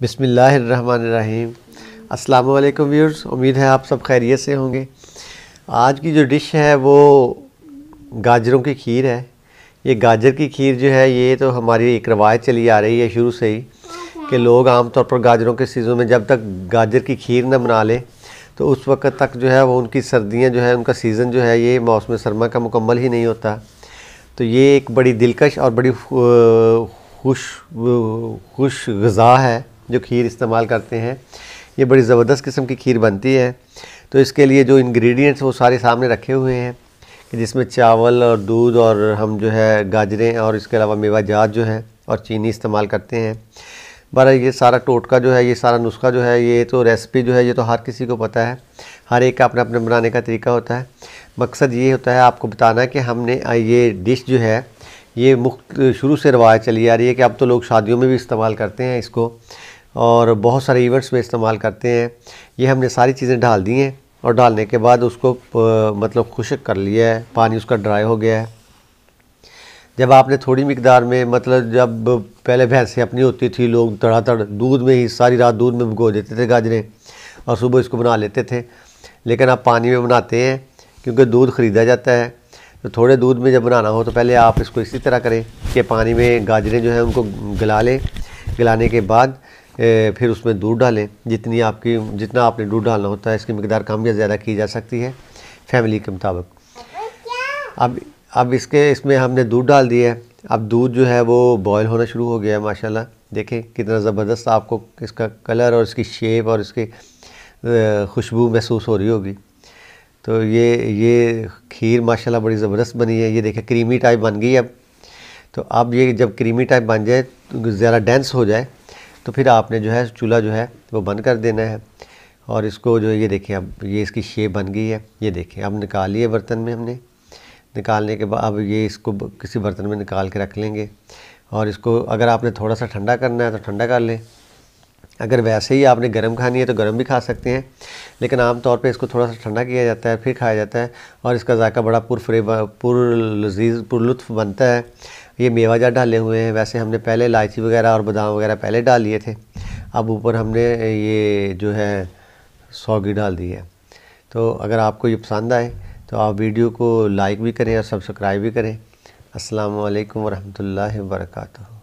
बिसमीम अस्सलाम व्यूर्स उम्मीद है आप सब खैरियत से होंगे आज की जो डिश है वो गाजरों की खीर है ये गाजर की खीर जो है ये तो हमारी एक रवायत चली आ रही है शुरू से ही कि लोग आमतौर पर गाजरों के सीज़न में जब तक गाजर की खीर ना बना लें तो उस वक्त तक जो है वो उनकी सर्दियाँ जो है उनका सीज़न जो है ये मौसम सरमा का मुकम्मल ही नहीं होता तो ये एक बड़ी दिलकश और बड़ी खुश खुश गज़ा है जो खीर इस्तेमाल करते हैं ये बड़ी ज़बरदस्त किस्म की खीर बनती है तो इसके लिए जो इंग्रेडिएंट्स वो सारे सामने रखे हुए हैं कि जिसमें चावल और दूध और हम जो है गाजरें और इसके अलावा मेवा जात जो है और चीनी इस्तेमाल करते हैं बार ये सारा टोटका जो है ये सारा नुस्खा जो है ये तो रेसिपी जो है ये तो हर किसी को पता है हर एक का अपना अपने बनाने का तरीका होता है मकसद ये होता है आपको बताना कि हमने ये डिश जो है ये मुख्त शुरू से रवायत चली आ रही है कि अब तो लोग शादियों में भी इस्तेमाल करते हैं इसको और बहुत सारे इवेंट्स में इस्तेमाल करते हैं ये हमने सारी चीज़ें डाल दी हैं और डालने के बाद उसको मतलब खुशक कर लिया है पानी उसका ड्राई हो गया है जब आपने थोड़ी मकदार में मतलब जब पहले भैंसें अपनी होती थी लोग धड़ाधड़ दूध में ही सारी रात दूध में भुगो देते थे गाजरें और सुबह इसको बना लेते थे लेकिन आप पानी में बनाते हैं क्योंकि दूध ख़रीदा जाता है तो थोड़े दूध में जब बनाना हो तो पहले आप इसको इसी तरह करें कि पानी में गाजरें जो हैं उनको गला लें गलाने के बाद फिर उसमें दूध डालें जितनी आपकी जितना आपने दूध डालना होता है इसकी मकदार कम या ज़्यादा की जा सकती है फैमिली के मुताबिक अब अब इसके इसमें हमने दूध डाल दिया है अब दूध जो है वो बॉयल होना शुरू हो गया है माशाल्लाह देखें कितना ज़बरदस्त आपको इसका कलर और इसकी शेप और इसकी खुशबू महसूस हो रही होगी तो ये ये खीर माशाल्लाह बड़ी ज़बरदस्त बनी है ये देखें क्रीमी टाइप बन गई अब तो अब ये जब क्रीमी टाइप बन जाए तो ज़्यादा डेंस हो जाए तो फिर आपने जो है चूल्हा जो है वो बंद कर देना है और इसको जो ये देखें अब ये इसकी शेप बन गई है ये देखें अब निकालिए बर्तन में हमने निकालने के बाद अब ये इसको किसी बर्तन में निकाल के रख लेंगे और इसको अगर आपने थोड़ा सा ठंडा करना है तो ठंडा कर लें अगर वैसे ही आपने गर्म खानी है तो गर्म भी खा सकते हैं लेकिन आमतौर पे इसको थोड़ा सा ठंडा किया जाता है फिर खाया जाता है और इसका जायका बड़ा पुरफरे पुर लजीज पुरलुत्फ़ बनता है ये मेवाजा डाले हुए हैं वैसे हमने पहले इलायची वगैरह और बादाम वगैरह पहले डाल लिए थे अब ऊपर हमने ये जो है सौगी डाल दी है तो अगर आपको ये पसंद आए तो आप वीडियो को लाइक भी करें और सब्सक्राइब भी करें असलकम वरहमल वर्का